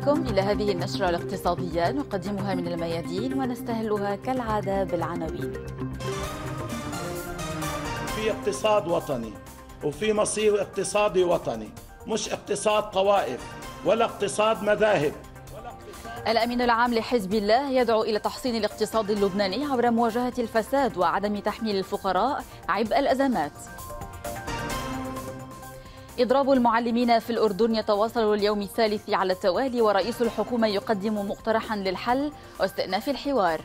بكم إلى هذه النشرة الاقتصادية نقدمها من الميادين ونستهلها كالعادة بالعناوين في اقتصاد وطني وفي مصير اقتصادي وطني مش اقتصاد طوائف ولا اقتصاد مذاهب الأمين العام لحزب الله يدعو إلى تحصين الاقتصاد اللبناني عبر مواجهة الفساد وعدم تحميل الفقراء عبء الأزمات إضراب المعلمين في الأردن يتواصل اليوم الثالث على التوالي ورئيس الحكومة يقدم مقترحا للحل واستئناف الحوار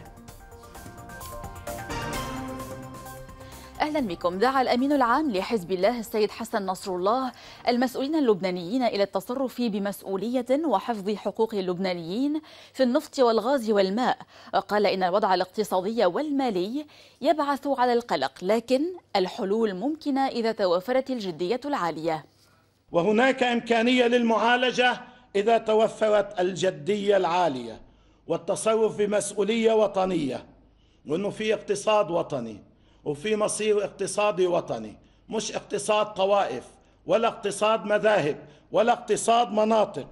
اهلا بكم دعا الامين العام لحزب الله السيد حسن نصر الله المسؤولين اللبنانيين الى التصرف بمسؤوليه وحفظ حقوق اللبنانيين في النفط والغاز والماء وقال ان الوضع الاقتصادي والمالي يبعث على القلق لكن الحلول ممكنه اذا توافرت الجديه العاليه وهناك امكانيه للمعالجه اذا توفرت الجديه العاليه والتصرف بمسؤوليه وطنيه وانه في اقتصاد وطني وفي مصير اقتصادي وطني مش اقتصاد طوائف ولا اقتصاد مذاهب ولا اقتصاد مناطق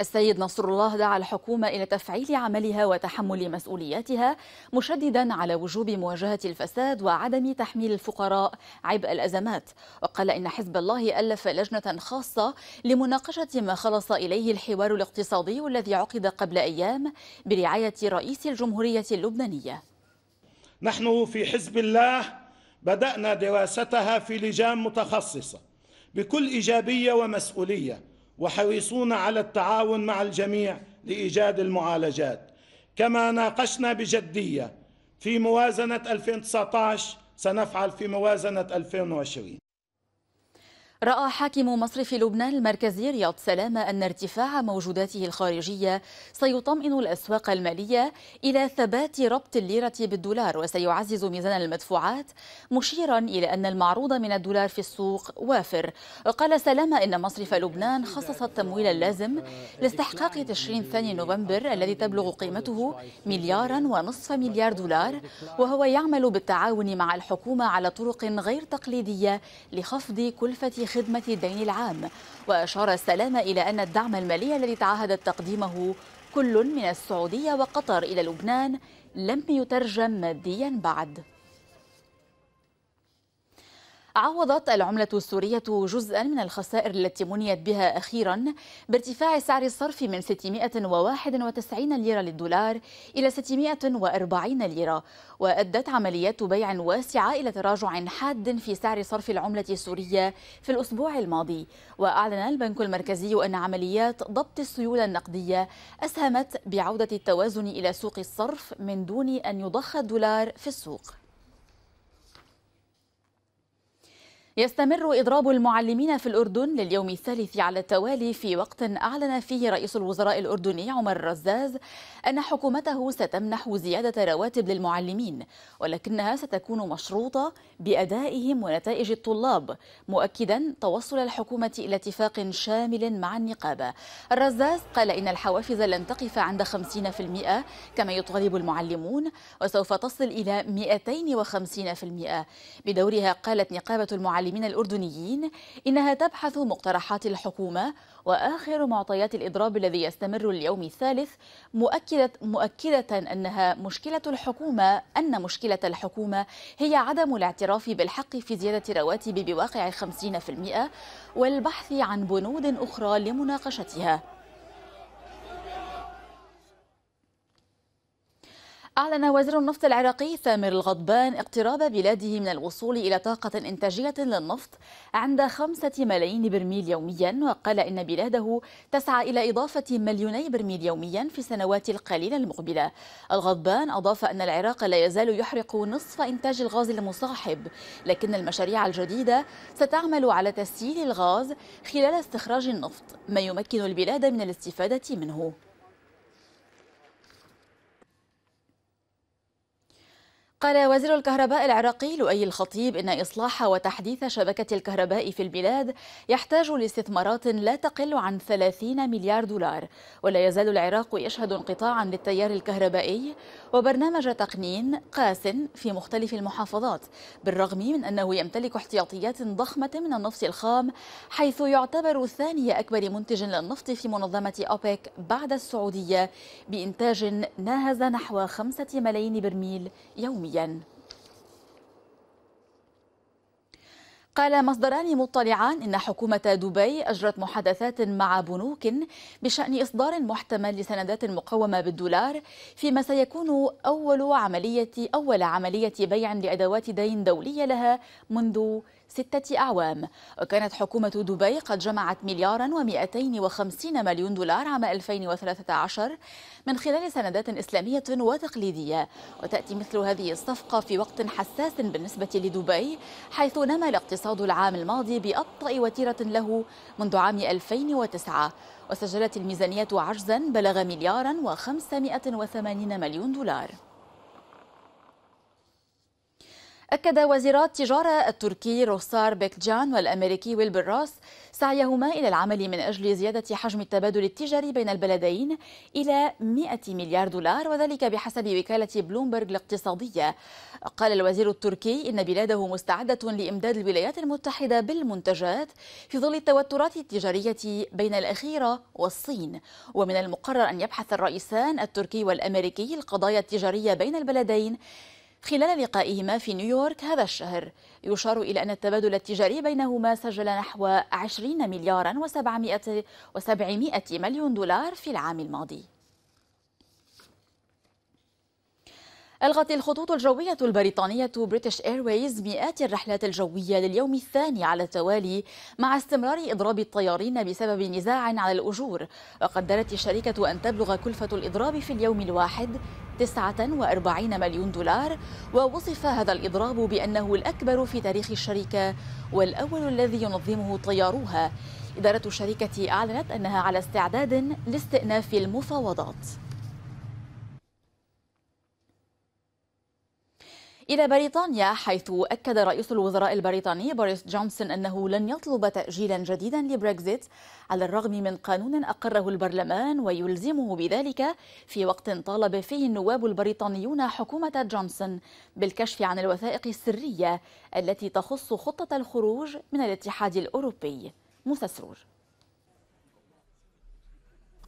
السيد نصر الله دعا الحكومة إلى تفعيل عملها وتحمل مسؤولياتها مشددا على وجوب مواجهة الفساد وعدم تحميل الفقراء عبء الأزمات وقال إن حزب الله ألف لجنة خاصة لمناقشة ما خلص إليه الحوار الاقتصادي الذي عقد قبل أيام برعاية رئيس الجمهورية اللبنانية نحن في حزب الله بدأنا دراستها في لجان متخصصة بكل إيجابية ومسؤولية وحريصون على التعاون مع الجميع لإيجاد المعالجات كما ناقشنا بجدية في موازنة 2019 سنفعل في موازنة 2020 رأى حاكم مصرف لبنان المركزي رياض سلامة أن ارتفاع موجوداته الخارجية سيطمئن الأسواق المالية إلى ثبات ربط الليرة بالدولار وسيعزز ميزان المدفوعات مشيرا إلى أن المعروض من الدولار في السوق وافر وقال سلامة إن مصرف لبنان خصص التمويل اللازم لاستحقاق تشرين ثاني نوفمبر الذي تبلغ قيمته مليارا ونصف مليار دولار وهو يعمل بالتعاون مع الحكومة على طرق غير تقليدية لخفض كلفة خدمة الدين العام وأشار السلام إلى أن الدعم المالي الذي تعهدت تقديمه كل من السعودية وقطر إلى لبنان لم يترجم ماديا بعد عوضت العملة السورية جزءا من الخسائر التي منيت بها أخيرا بارتفاع سعر الصرف من 691 ليرة للدولار إلى 640 ليرة وأدت عمليات بيع واسعة إلى تراجع حاد في سعر صرف العملة السورية في الأسبوع الماضي وأعلن البنك المركزي أن عمليات ضبط السيولة النقدية أسهمت بعودة التوازن إلى سوق الصرف من دون أن يضخ الدولار في السوق يستمر إضراب المعلمين في الأردن لليوم الثالث على التوالي في وقت أعلن فيه رئيس الوزراء الأردني عمر الرزاز أن حكومته ستمنح زيادة رواتب للمعلمين ولكنها ستكون مشروطة بأدائهم ونتائج الطلاب مؤكدا توصل الحكومة إلى اتفاق شامل مع النقابة الرزاز قال إن الحوافز لن تقف عند 50% كما يطالب المعلمون وسوف تصل إلى 250% بدورها قالت نقابة المعلمين المعلمين الأردنيين إنها تبحث مقترحات الحكومة وآخر معطيات الإضراب الذي يستمر اليوم الثالث مؤكدة, مؤكدة أنها مشكلة الحكومة أن مشكلة الحكومة هي عدم الاعتراف بالحق في زيادة رواتب بواقع 50% والبحث عن بنود أخرى لمناقشتها أعلن وزير النفط العراقي ثامر الغضبان اقتراب بلاده من الوصول إلى طاقة إنتاجية للنفط عند خمسة ملايين برميل يوميا وقال إن بلاده تسعى إلى إضافة مليوني برميل يوميا في السنوات القليلة المقبلة الغضبان أضاف أن العراق لا يزال يحرق نصف إنتاج الغاز المصاحب لكن المشاريع الجديدة ستعمل على تسييل الغاز خلال استخراج النفط ما يمكن البلاد من الاستفادة منه قال وزير الكهرباء العراقي لؤي الخطيب إن إصلاح وتحديث شبكة الكهرباء في البلاد يحتاج لاستثمارات لا تقل عن 30 مليار دولار ولا يزال العراق يشهد انقطاعا للتيار الكهربائي وبرنامج تقنين قاس في مختلف المحافظات بالرغم من أنه يمتلك احتياطيات ضخمة من النفط الخام حيث يعتبر ثاني أكبر منتج للنفط في منظمة أوبك بعد السعودية بإنتاج ناهز نحو 5 ملايين برميل يوميا igen. قال مصدران مطلعان إن حكومة دبي أجرت محادثات مع بنوك بشأن إصدار محتمل لسندات مقومة بالدولار فيما سيكون أول عملية أول عملية بيع لأدوات دين دولية لها منذ ستة أعوام وكانت حكومة دبي قد جمعت مليارا و250 مليون دولار عام 2013 من خلال سندات إسلامية وتقليدية وتأتي مثل هذه الصفقة في وقت حساس بالنسبة لدبي حيث نما الاقتصاد الاقتصاد العام الماضي بأبطأ وتيرة له منذ عام 2009 وسجلت الميزانية عجزا بلغ مليارا و580 مليون دولار أكد وزيرا التجارة التركي روسار بيكجان والأمريكي ويلبر روس سعيهما إلى العمل من أجل زيادة حجم التبادل التجاري بين البلدين إلى 100 مليار دولار وذلك بحسب وكالة بلومبرغ الاقتصادية قال الوزير التركي إن بلاده مستعدة لإمداد الولايات المتحدة بالمنتجات في ظل التوترات التجارية بين الأخيرة والصين ومن المقرر أن يبحث الرئيسان التركي والأمريكي القضايا التجارية بين البلدين خلال لقائهما في نيويورك هذا الشهر يشار إلى أن التبادل التجاري بينهما سجل نحو 20 مليارا و700 مليون دولار في العام الماضي ألغت الخطوط الجوية البريطانية بريتش إيرويز مئات الرحلات الجوية لليوم الثاني على التوالي مع استمرار إضراب الطيارين بسبب نزاع على الأجور وقدرت الشركة أن تبلغ كلفة الإضراب في اليوم الواحد 49 مليون دولار ووصف هذا الإضراب بأنه الأكبر في تاريخ الشركة والأول الذي ينظمه طياروها إدارة الشركة أعلنت أنها على استعداد لاستئناف المفاوضات إلى بريطانيا حيث أكد رئيس الوزراء البريطاني بوريس جونسون أنه لن يطلب تأجيلا جديدا لبريكزيت على الرغم من قانون أقره البرلمان ويلزمه بذلك في وقت طالب فيه النواب البريطانيون حكومة جونسون بالكشف عن الوثائق السرية التي تخص خطة الخروج من الاتحاد الأوروبي موسى سرور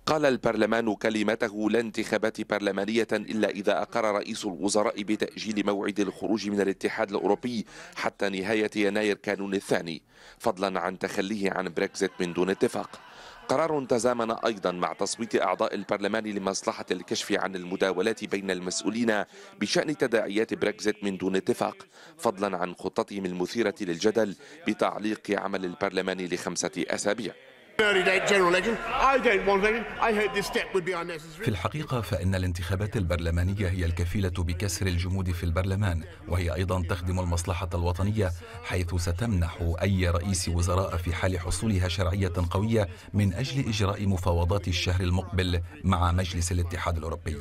قال البرلمان كلمته لا انتخابات برلمانية إلا إذا أقر رئيس الوزراء بتأجيل موعد الخروج من الاتحاد الأوروبي حتى نهاية يناير كانون الثاني فضلا عن تخليه عن بريكزيت من دون اتفاق قرار تزامن أيضا مع تصويت أعضاء البرلمان لمصلحة الكشف عن المداولات بين المسؤولين بشأن تداعيات بريكزيت من دون اتفاق فضلا عن خطتهم المثيرة للجدل بتعليق عمل البرلمان لخمسة أسابيع في الحقيقة فإن الانتخابات البرلمانية هي الكفيلة بكسر الجمود في البرلمان وهي أيضا تخدم المصلحة الوطنية حيث ستمنح أي رئيس وزراء في حال حصولها شرعية قوية من أجل إجراء مفاوضات الشهر المقبل مع مجلس الاتحاد الأوروبي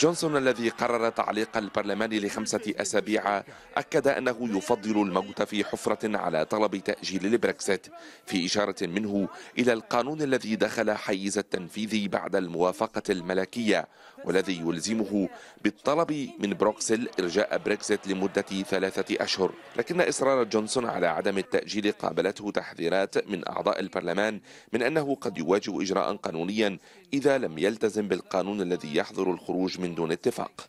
جونسون الذي قرر تعليق البرلمان لخمسة أسابيع أكد أنه يفضل الموت في حفرة على طلب تأجيل البريكسيت في إشارة منه إلى القانون الذي دخل حيز التنفيذ بعد الموافقة الملكية والذي يلزمه بالطلب من بروكسل إرجاء بريكسيت لمدة ثلاثة أشهر لكن إصرار جونسون على عدم التأجيل قابلته تحذيرات من أعضاء البرلمان من أنه قد يواجه إجراء قانونيا إذا لم يلتزم بالقانون الذي يحظر الخروج من دون اتفاق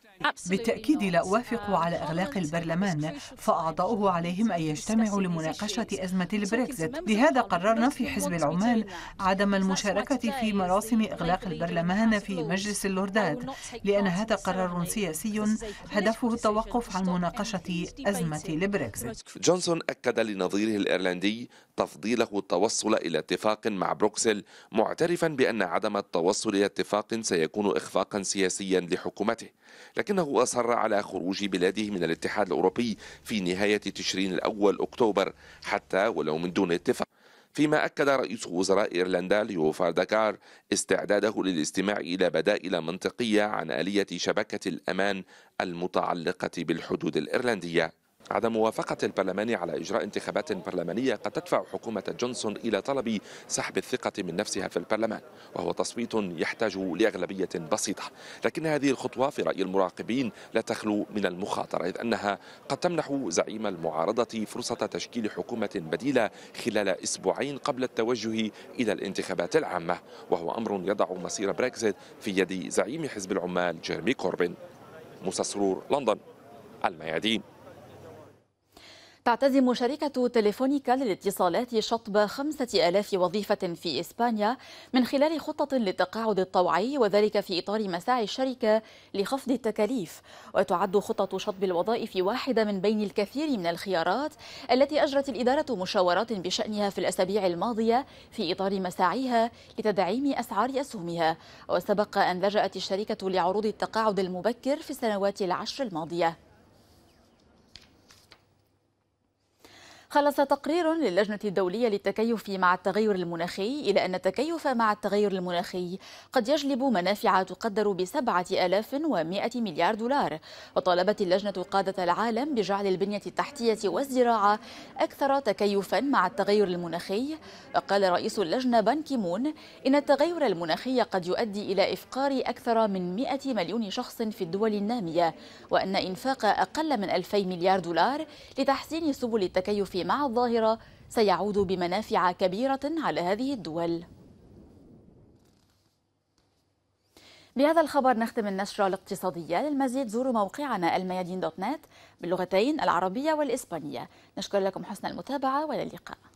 بالتأكيد لا أوافق على إغلاق البرلمان فأعضاؤه عليهم أن يجتمعوا لمناقشة أزمة البريكزيت لهذا قررنا في حزب العمال عدم المشاركة في مراسم إغلاق البرلمان في مجلس اللوردات لأن هذا قرار سياسي هدفه التوقف عن مناقشة أزمة البريكزيت جونسون أكد لنظيره الإيرلندي تفضيله التوصل إلى اتفاق مع بروكسل معترفا بأن عدم التوصل إلى اتفاق سيكون إخفاقا سياسيا لحكومته لكنه أصر على خروج بلاده من الاتحاد الأوروبي في نهاية تشرين الأول أكتوبر حتى ولو من دون اتفاق فيما أكد رئيس وزراء إيرلندا ليوفار داكار استعداده للاستماع إلى بدائل منطقية عن آلية شبكة الأمان المتعلقة بالحدود الإيرلندية عدم موافقة البرلمان على إجراء انتخابات برلمانية قد تدفع حكومة جونسون إلى طلب سحب الثقة من نفسها في البرلمان وهو تصويت يحتاج لأغلبية بسيطة لكن هذه الخطوة في رأي المراقبين لا تخلو من المخاطرة إذ أنها قد تمنح زعيم المعارضة فرصة تشكيل حكومة بديلة خلال أسبوعين قبل التوجه إلى الانتخابات العامة وهو أمر يضع مصير بريكزيت في يد زعيم حزب العمال جيرمي كوربين موسى سرور لندن الميادين تعتزم شركة تليفونيكا للاتصالات شطب 5000 وظيفة في إسبانيا من خلال خطة للتقاعد الطوعي وذلك في إطار مساعي الشركة لخفض التكاليف وتعد خطة شطب الوظائف واحدة من بين الكثير من الخيارات التي أجرت الإدارة مشاورات بشأنها في الأسابيع الماضية في إطار مساعيها لتدعيم أسعار أسهمها وسبق أن لجأت الشركة لعروض التقاعد المبكر في السنوات العشر الماضية خلص تقرير للجنة الدولية للتكيف مع التغير المناخي إلى أن التكيف مع التغير المناخي قد يجلب منافع تقدر بسبعة آلاف ومائة مليار دولار وطالبت اللجنة قادة العالم بجعل البنية التحتية والزراعة أكثر تكيفا مع التغير المناخي وقال رئيس اللجنة بان كيمون إن التغير المناخي قد يؤدي إلى إفقار أكثر من 100 مليون شخص في الدول النامية وأن إنفاق أقل من 2000 مليار دولار لتحسين سبل التكيف مع الظاهرة سيعود بمنافع كبيرة على هذه الدول بهذا الخبر نختم النشرة الاقتصادية للمزيد زوروا موقعنا الميادين دوت نت باللغتين العربية والإسبانية نشكر لكم حسن المتابعة والى اللقاء